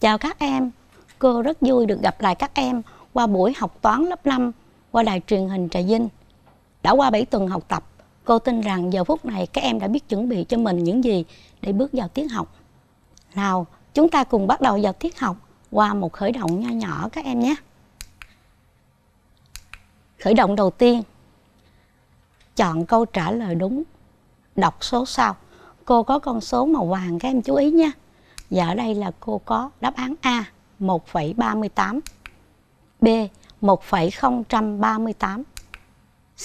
Chào các em, cô rất vui được gặp lại các em qua buổi học toán lớp 5 qua đài truyền hình Trà Vinh. Đã qua 7 tuần học tập, cô tin rằng giờ phút này các em đã biết chuẩn bị cho mình những gì để bước vào tiết học. Nào, chúng ta cùng bắt đầu vào tiết học qua một khởi động nho nhỏ các em nhé. Khởi động đầu tiên, chọn câu trả lời đúng, đọc số sau. Cô có con số màu vàng các em chú ý nhé. Và ở đây là cô có đáp án A 1,38 B 1,038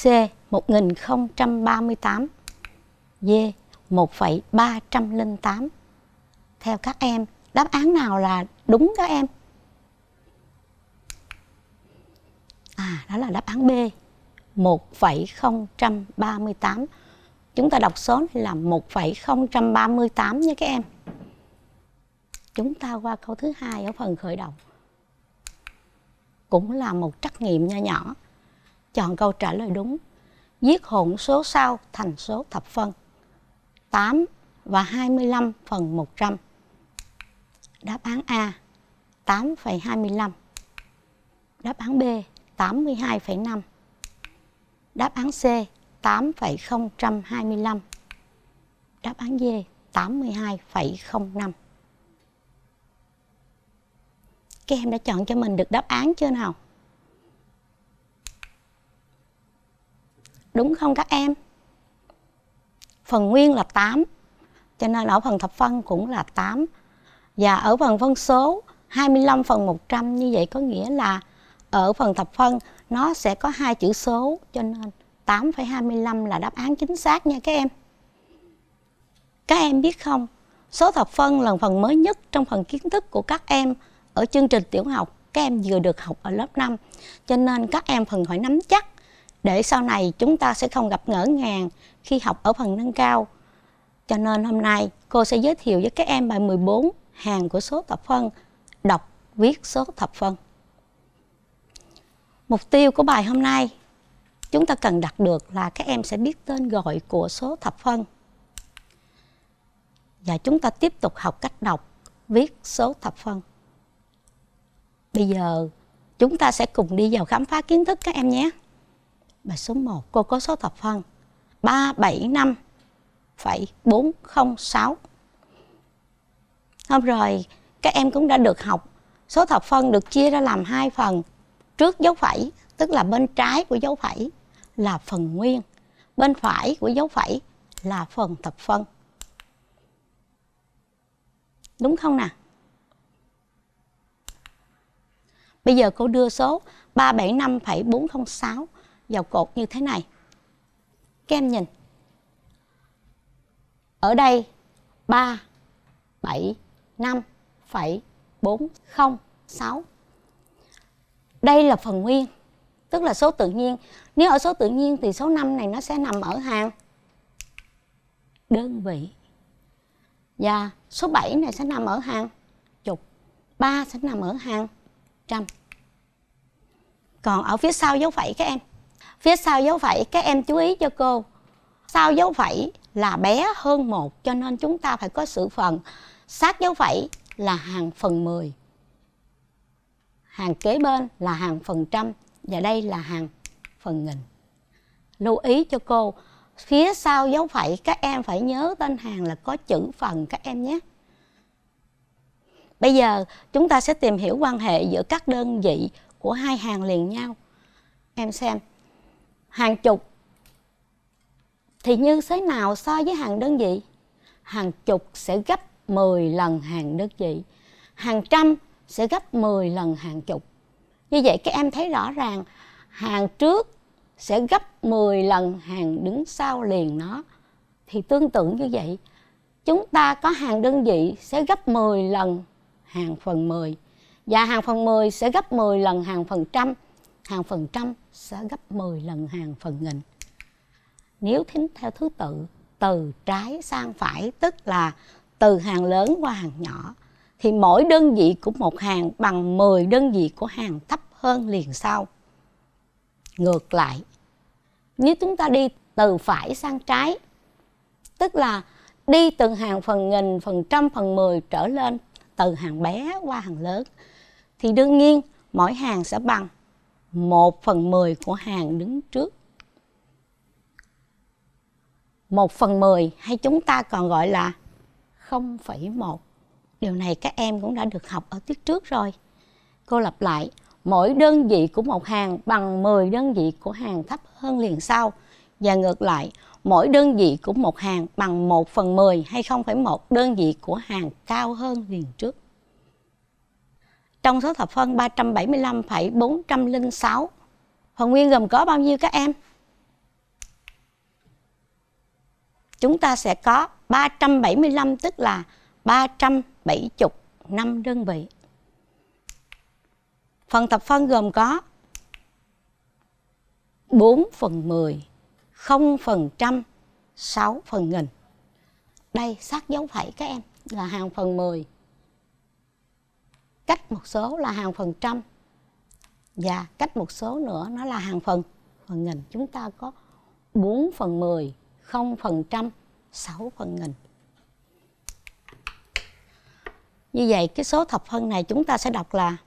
C 1038 D 1,308 Theo các em, đáp án nào là đúng các em? À, đó là đáp án B 1,038 Chúng ta đọc số là 1,038 nha các em chúng ta qua câu thứ hai ở phần khởi động cũng là một trắc nghiệm nho nhỏ chọn câu trả lời đúng viết hỗn số sau thành số thập phân 8 và 25 phần 100 đáp án A 8,25 đáp án B 82,5 đáp án C 8,025 đáp án D 82,05 các em đã chọn cho mình được đáp án chưa nào đúng không các em phần nguyên là 8 cho nên ở phần thập phân cũng là 8 và ở phần phân số 25 phần 100 như vậy có nghĩa là ở phần thập phân nó sẽ có hai chữ số cho nên 8,25 là đáp án chính xác nha các em. Các em biết không, số thập phân là phần mới nhất trong phần kiến thức của các em ở chương trình tiểu học các em vừa được học ở lớp 5 cho nên các em phần phải nắm chắc để sau này chúng ta sẽ không gặp ngỡ ngàng khi học ở phần nâng cao cho nên hôm nay cô sẽ giới thiệu với các em bài 14 hàng của số thập phân đọc viết số thập phân mục tiêu của bài hôm nay chúng ta cần đạt được là các em sẽ biết tên gọi của số thập phân và chúng ta tiếp tục học cách đọc viết số thập phân Bây giờ chúng ta sẽ cùng đi vào khám phá kiến thức các em nhé. Bài số 1, cô có số thập phân 375,406. Hôm rồi, các em cũng đã được học số thập phân được chia ra làm hai phần. Trước dấu phẩy, tức là bên trái của dấu phẩy là phần nguyên, bên phải của dấu phẩy là phần thập phân. Đúng không nào? Bây giờ cô đưa số 375,406 vào cột như thế này. Các em nhìn. Ở đây 375,406. Đây là phần nguyên, tức là số tự nhiên. Nếu ở số tự nhiên thì số 5 này nó sẽ nằm ở hàng đơn vị. Và số 7 này sẽ nằm ở hàng chục, 3 sẽ nằm ở hàng còn ở phía sau dấu phẩy các em Phía sau dấu phẩy các em chú ý cho cô Sau dấu phẩy là bé hơn một cho nên chúng ta phải có sự phần sát dấu phẩy là hàng phần 10 hàng kế bên là hàng phần trăm và đây là hàng phần nghìn lưu ý cho cô phía sau dấu phẩy các em phải nhớ tên hàng là có chữ phần các em nhé Bây giờ chúng ta sẽ tìm hiểu quan hệ giữa các đơn vị của hai hàng liền nhau. Em xem, hàng chục thì như thế nào so với hàng đơn vị? Hàng chục sẽ gấp 10 lần hàng đơn vị. Hàng trăm sẽ gấp 10 lần hàng chục. Như vậy các em thấy rõ ràng hàng trước sẽ gấp 10 lần hàng đứng sau liền nó. Thì tương tự như vậy, chúng ta có hàng đơn vị sẽ gấp 10 lần hàng phần 10 và hàng phần 10 sẽ gấp 10 lần hàng phần trăm hàng phần trăm sẽ gấp 10 lần hàng phần nghìn nếu tính theo thứ tự từ trái sang phải tức là từ hàng lớn qua hàng nhỏ thì mỗi đơn vị của một hàng bằng 10 đơn vị của hàng thấp hơn liền sau. Ngược lại, nếu chúng ta đi từ phải sang trái, tức là đi từ hàng phần nghìn, phần trăm, phần mười trở lên từ hàng bé qua hàng lớn thì đương nhiên mỗi hàng sẽ bằng 1 phần 10 của hàng đứng trước 1 phần 10 hay chúng ta còn gọi là 0,1 Điều này các em cũng đã được học ở tiết trước rồi Cô lặp lại Mỗi đơn vị của một hàng bằng 10 đơn vị của hàng thấp hơn liền sau Và ngược lại mỗi đơn vị của một hàng bằng 1 phần 10 hay 0,1 đơn vị của hàng cao hơn liền trước. Trong số thập phân 375,406, phần nguyên gồm có bao nhiêu các em? Chúng ta sẽ có 375 tức là 370 năm đơn vị. Phần thập phân gồm có 4 phần 10 0% 6 phần nghìn. Đây sát dấu phẩy các em là hàng phần 10. Cách một số là hàng phần trăm. Và cách một số nữa nó là hàng phần phần nghìn. Chúng ta có 4 phần 10, 0 phần trăm, 6 phần nghìn. Như vậy cái số thập phân này chúng ta sẽ đọc là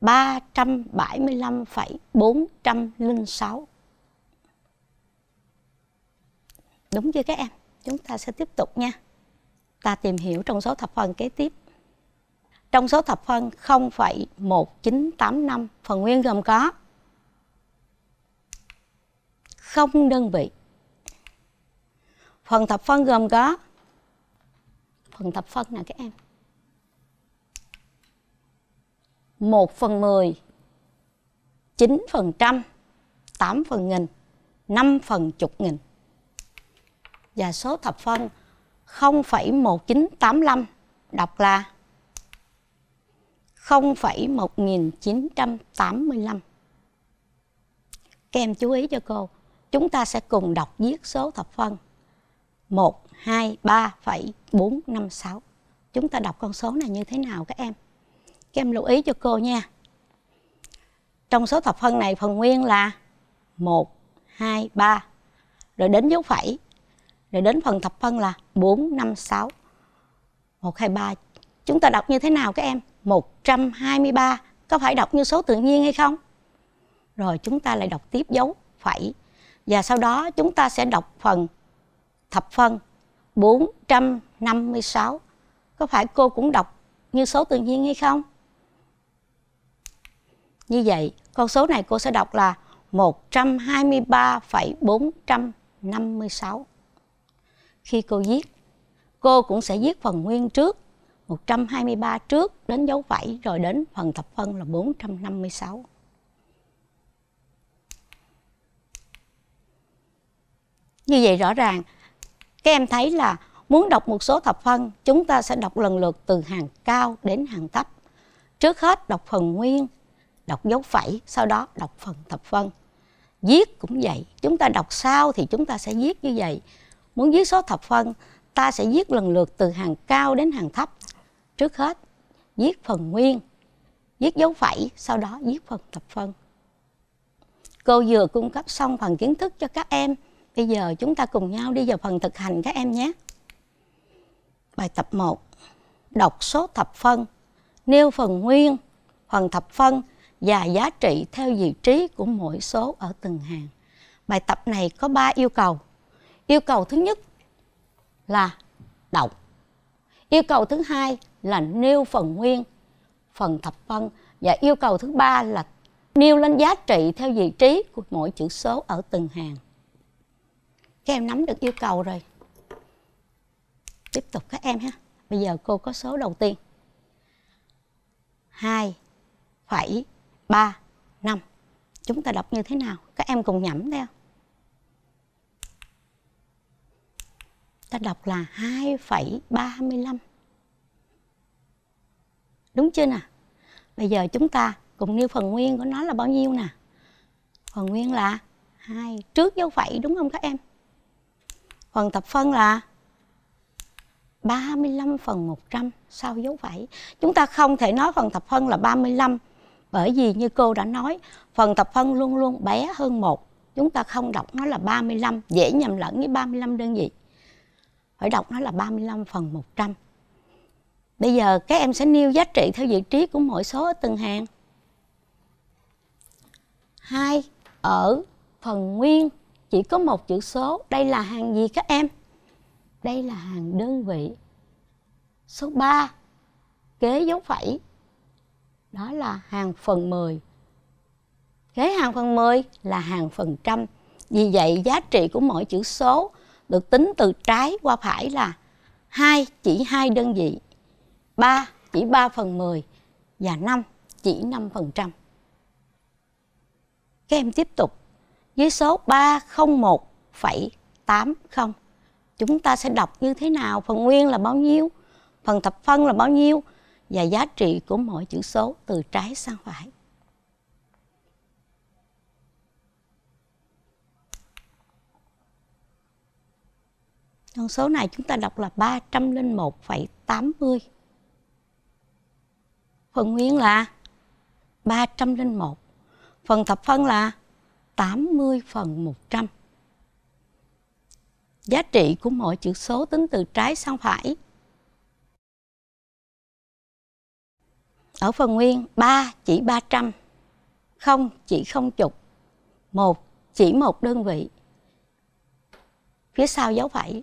375,406 Đúng chưa các em? Chúng ta sẽ tiếp tục nha. Ta tìm hiểu trong số thập phân kế tiếp. Trong số thập phân 0,1985 phần nguyên gồm có không đơn vị. Phần thập phân gồm có phần thập phân nè các em. 1 phần 10, 9 phần trăm, 8 phần nghìn, 5 phần chục nghìn và số thập phân 0,1985 đọc là 0,1985. Các em chú ý cho cô, chúng ta sẽ cùng đọc viết số thập phân 1, 2, 3,456. Chúng ta đọc con số này như thế nào các em? Các em lưu ý cho cô nha. Trong số thập phân này phần nguyên là 1, 2, 3. Rồi đến dấu phẩy rồi đến phần thập phân là 4, 5, 6 1, 2, 3 Chúng ta đọc như thế nào các em? 123 Có phải đọc như số tự nhiên hay không? Rồi chúng ta lại đọc tiếp dấu phẩy Và sau đó chúng ta sẽ đọc phần thập phân 456 Có phải cô cũng đọc như số tự nhiên hay không? Như vậy, con số này cô sẽ đọc là 123,456 khi cô viết. Cô cũng sẽ viết phần nguyên trước, 123 trước đến dấu phẩy rồi đến phần thập phân là 456. Như vậy rõ ràng, các em thấy là muốn đọc một số thập phân, chúng ta sẽ đọc lần lượt từ hàng cao đến hàng thấp. Trước hết đọc phần nguyên, đọc dấu phẩy, sau đó đọc phần thập phân. Viết cũng vậy, chúng ta đọc sao thì chúng ta sẽ viết như vậy muốn viết số thập phân ta sẽ viết lần lượt từ hàng cao đến hàng thấp trước hết viết phần nguyên viết dấu phẩy sau đó viết phần thập phân cô vừa cung cấp xong phần kiến thức cho các em bây giờ chúng ta cùng nhau đi vào phần thực hành các em nhé bài tập 1 đọc số thập phân nêu phần nguyên phần thập phân và giá trị theo vị trí của mỗi số ở từng hàng bài tập này có 3 yêu cầu Yêu cầu thứ nhất là đọc. Yêu cầu thứ hai là nêu phần nguyên, phần thập phân và yêu cầu thứ ba là nêu lên giá trị theo vị trí của mỗi chữ số ở từng hàng. Các em nắm được yêu cầu rồi. Tiếp tục các em ha. Bây giờ cô có số đầu tiên. Hai phẩy ba năm. Chúng ta đọc như thế nào? Các em cùng nhẩm theo. ta đọc là 2,35 đúng chưa nè bây giờ chúng ta cùng nêu phần nguyên của nó là bao nhiêu nè phần nguyên là hai trước dấu phẩy đúng không các em phần tập phân là 35 phần 100 sau dấu phẩy chúng ta không thể nói phần tập phân là 35 bởi vì như cô đã nói phần tập phân luôn luôn bé hơn một chúng ta không đọc nó là 35 dễ nhầm lẫn với 35 đơn vị phải đọc nó là 35 phần 100 bây giờ các em sẽ nêu giá trị theo vị trí của mỗi số ở từng hàng hai ở phần nguyên chỉ có một chữ số đây là hàng gì các em đây là hàng đơn vị số 3 kế dấu phẩy đó là hàng phần 10 kế hàng phần 10 là hàng phần trăm vì vậy giá trị của mỗi chữ số được tính từ trái qua phải là hai chỉ hai đơn vị, ba chỉ ba phần mười và năm chỉ năm phần trăm. Các em tiếp tục với số ba không một tám không Chúng ta sẽ đọc như thế nào, phần nguyên là bao nhiêu, phần thập phân là bao nhiêu và giá trị của mỗi chữ số từ trái sang phải. Con số này chúng ta đọc là 301,80. Phần nguyên là 301. Phần thập phân là 80 phần 100. Giá trị của mỗi chữ số tính từ trái sang phải. Ở phần nguyên 3 chỉ 300, không chỉ không chục, một chỉ một đơn vị. Phía sau dấu phẩy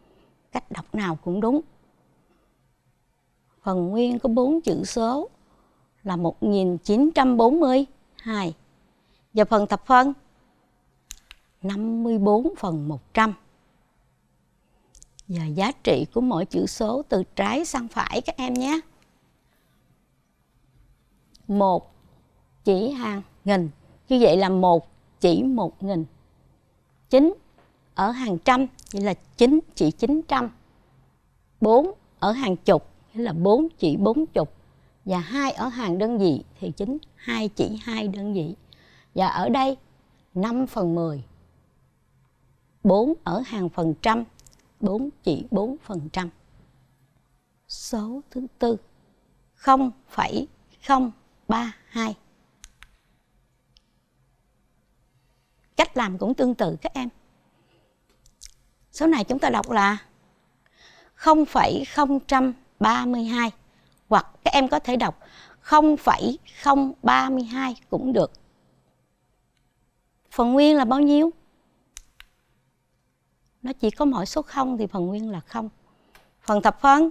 cách đọc nào cũng đúng phần nguyên có bốn chữ số là 1942 và phần thập phân 54 phần 100 và giá trị của mỗi chữ số từ trái sang phải các em nhé một chỉ hàng nghìn như vậy là một chỉ một nghìn chín ở hàng trăm nghĩa là chín chỉ 900. 4 ở hàng chục nghĩa là 4 chỉ 40 và hai ở hàng đơn vị thì chính hai chỉ hai đơn vị. Và ở đây 5 phần 10. 4 ở hàng phần trăm, 4 chỉ 4 phần trăm. Số thứ tư 0,032. Cách làm cũng tương tự các em. Số này chúng ta đọc là 0,032 hoặc các em có thể đọc 0,032 cũng được. Phần nguyên là bao nhiêu? Nó chỉ có mỗi số 0 thì phần nguyên là 0. Phần thập phân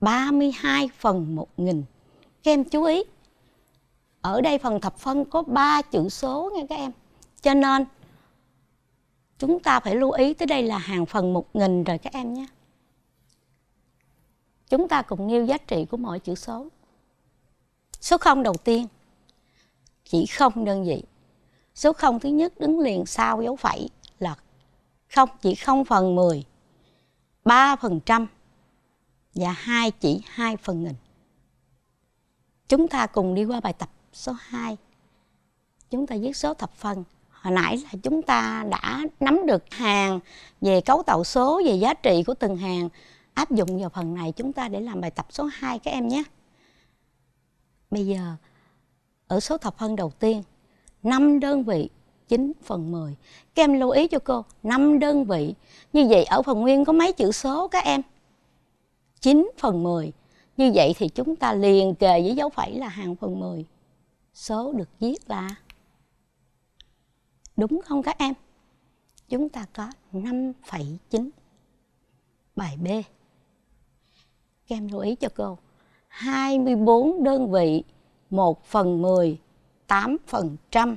32 phần 1000. Các em chú ý, ở đây phần thập phân có 3 chữ số nha các em. Cho nên chúng ta phải lưu ý tới đây là hàng phần một nghìn rồi các em nhé chúng ta cùng nêu giá trị của mọi chữ số số không đầu tiên chỉ không đơn vị số không thứ nhất đứng liền sau dấu phẩy là không chỉ không phần mười ba phần trăm và hai chỉ hai phần nghìn chúng ta cùng đi qua bài tập số 2 chúng ta viết số thập phân hồi nãy là chúng ta đã nắm được hàng về cấu tạo số về giá trị của từng hàng áp dụng vào phần này chúng ta để làm bài tập số 2 các em nhé bây giờ ở số thập phân đầu tiên 5 đơn vị 9 phần 10 các em lưu ý cho cô 5 đơn vị như vậy ở phần nguyên có mấy chữ số các em 9 phần 10 như vậy thì chúng ta liền kề với dấu phẩy là hàng phần 10 số được viết là Đúng không các em? Chúng ta có 5,9 Bài B Các em lưu ý cho cô 24 đơn vị 1 phần 10 8 phần trăm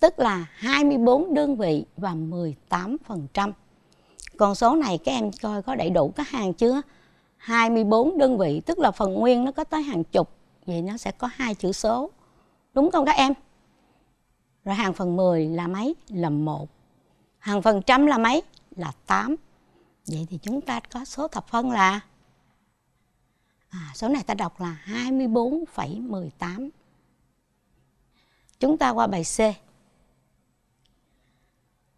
Tức là 24 đơn vị và 18 phần trăm Còn số này các em coi có đầy đủ các hàng chưa? 24 đơn vị tức là phần nguyên nó có tới hàng chục Vậy nó sẽ có hai chữ số Đúng không các em? Rồi hàng phần 10 là mấy? Là 1. Hàng phần trăm là mấy? Là 8. Vậy thì chúng ta có số thập phân là à, Số này ta đọc là 24,18 Chúng ta qua bài C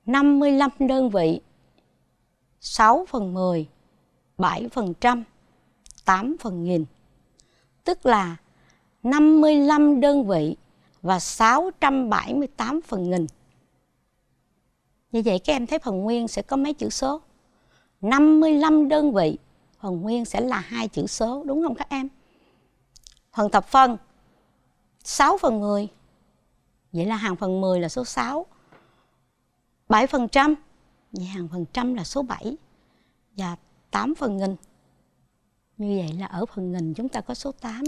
55 đơn vị 6 phần 10 7 phần trăm 8 phần nghìn Tức là 55 đơn vị và 678 phần nghìn. Như vậy các em thấy phần nguyên sẽ có mấy chữ số? 55 đơn vị, phần nguyên sẽ là hai chữ số, đúng không các em? Phần thập phân 6 phần 10. Vậy là hàng phần 10 là số 6. 7 phần trăm, vậy hàng phần trăm là số 7. Và 8 phần nghìn. Như vậy là ở phần nghìn chúng ta có số 8.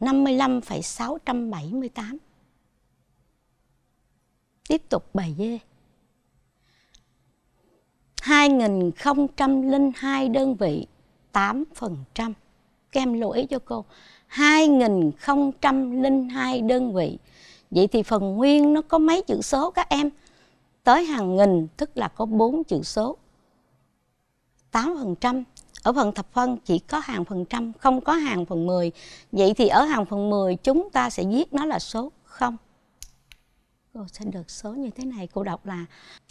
55,678. Tiếp tục bài dê. 2002 đơn vị 8%. Các em lưu ý cho cô. 2002 đơn vị. Vậy thì phần nguyên nó có mấy chữ số các em? Tới hàng nghìn tức là có 4 chữ số. 8% ở phần thập phân chỉ có hàng phần trăm không có hàng phần 10 vậy thì ở hàng phần 10 chúng ta sẽ viết nó là số 0 cô xin được số như thế này cô đọc là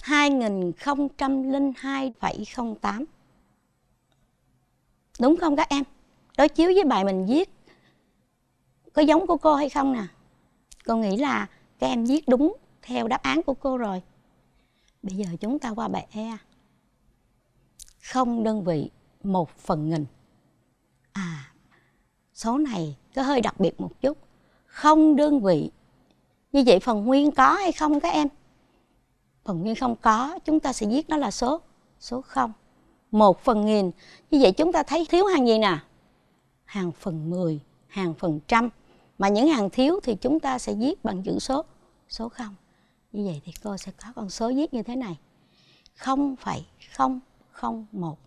2002,08 đúng không các em đối chiếu với bài mình viết có giống của cô hay không nè cô nghĩ là các em viết đúng theo đáp án của cô rồi bây giờ chúng ta qua bài e không đơn vị một phần nghìn à số này có hơi đặc biệt một chút không đơn vị như vậy phần nguyên có hay không các em phần nguyên không có chúng ta sẽ viết nó là số số không một phần nghìn như vậy chúng ta thấy thiếu hàng gì nè hàng phần mười hàng phần trăm mà những hàng thiếu thì chúng ta sẽ viết bằng chữ số số không như vậy thì cô sẽ có con số viết như thế này không phẩy không không một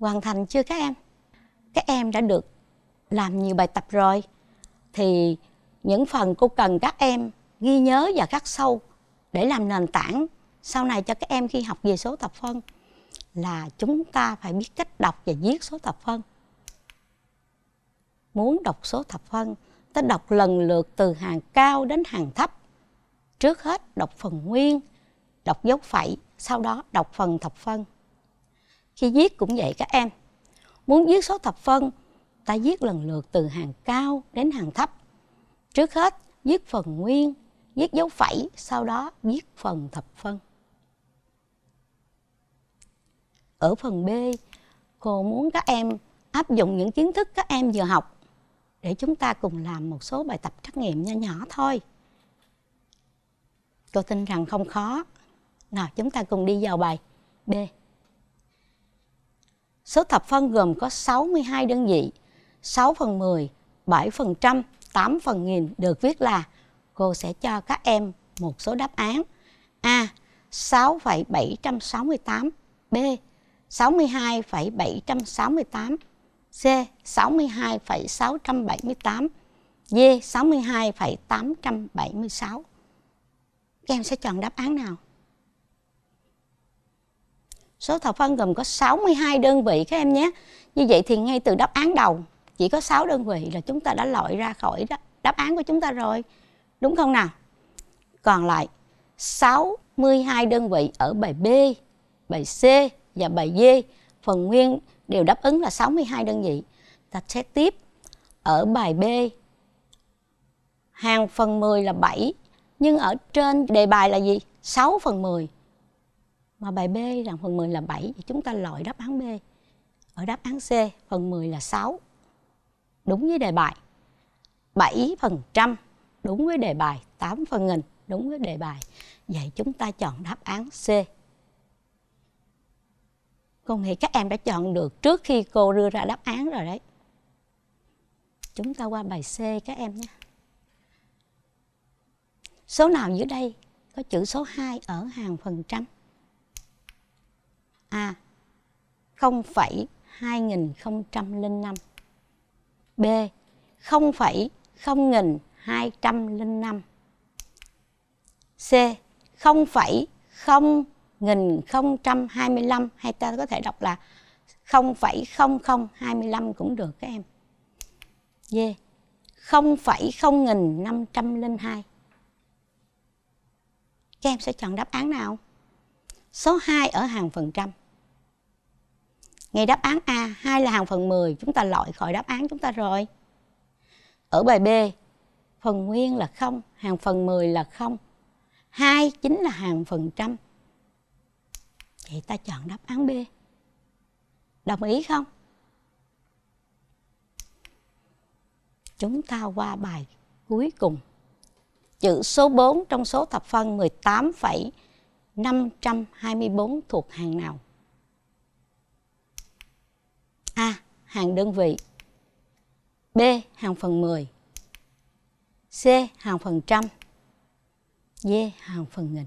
hoàn thành chưa các em các em đã được làm nhiều bài tập rồi thì những phần cô cần các em ghi nhớ và khắc sâu để làm nền tảng sau này cho các em khi học về số thập phân là chúng ta phải biết cách đọc và viết số thập phân muốn đọc số thập phân ta đọc lần lượt từ hàng cao đến hàng thấp trước hết đọc phần nguyên đọc dấu phẩy sau đó đọc phần thập phân khi viết cũng vậy các em. Muốn viết số thập phân, ta viết lần lượt từ hàng cao đến hàng thấp. Trước hết, viết phần nguyên, viết dấu phẩy, sau đó viết phần thập phân. Ở phần B, cô muốn các em áp dụng những kiến thức các em vừa học để chúng ta cùng làm một số bài tập trắc nghiệm nho nhỏ thôi. Cô tin rằng không khó. Nào chúng ta cùng đi vào bài B. Số thập phân gồm có 62 đơn vị, 6 phần 10, 7 phần trăm, 8 phần nghìn được viết là cô sẽ cho các em một số đáp án. A. 6,768 B. 62,768 C. 62,678 D. 62,876 Các em sẽ chọn đáp án nào? Số thập phân gồm có 62 đơn vị các em nhé. Như vậy thì ngay từ đáp án đầu chỉ có 6 đơn vị là chúng ta đã loại ra khỏi đáp án của chúng ta rồi. Đúng không nào? Còn lại 62 đơn vị ở bài B, bài C và bài D phần nguyên đều đáp ứng là 62 đơn vị. Ta sẽ tiếp ở bài B hàng phần 10 là 7 nhưng ở trên đề bài là gì? 6 phần 10 mà bài B rằng phần 10 là 7 thì chúng ta loại đáp án B. Ở đáp án C phần 10 là 6. Đúng với đề bài. 7 phần trăm đúng với đề bài, 8 phần nghìn đúng với đề bài. Vậy chúng ta chọn đáp án C. Cô nghĩ các em đã chọn được trước khi cô đưa ra đáp án rồi đấy. Chúng ta qua bài C các em nhé. Số nào dưới đây có chữ số 2 ở hàng phần trăm? A. 0,2005 B. 0,0205 C. 0,0025 hay ta có thể đọc là 0,0025 cũng được các em. D. 0,0502 Các em sẽ chọn đáp án nào? Số 2 ở hàng phần trăm ngay đáp án A hai là hàng phần 10 chúng ta loại khỏi đáp án chúng ta rồi ở bài B phần nguyên là không hàng phần 10 là không hai chính là hàng phần trăm vậy ta chọn đáp án B đồng ý không chúng ta qua bài cuối cùng chữ số 4 trong số thập phân 18,524 thuộc hàng nào A. Hàng đơn vị B. Hàng phần 10 C. Hàng phần trăm D. Hàng phần nghìn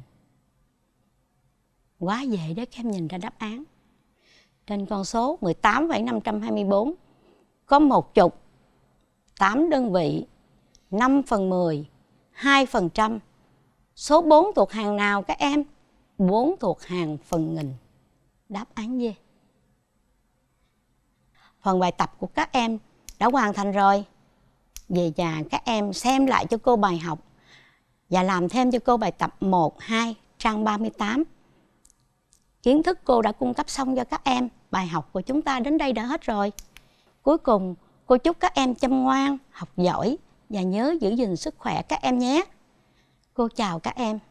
Quá dễ để các em nhìn ra đáp án Trên con số 18,524 Có một chục 8 đơn vị 5 phần 10 2 phần trăm Số 4 thuộc hàng nào các em? 4 thuộc hàng phần nghìn Đáp án D phần bài tập của các em đã hoàn thành rồi về nhà các em xem lại cho cô bài học và làm thêm cho cô bài tập 1, 2, trang 38. Kiến thức cô đã cung cấp xong cho các em, bài học của chúng ta đến đây đã hết rồi. Cuối cùng, cô chúc các em chăm ngoan, học giỏi và nhớ giữ gìn sức khỏe các em nhé. Cô chào các em.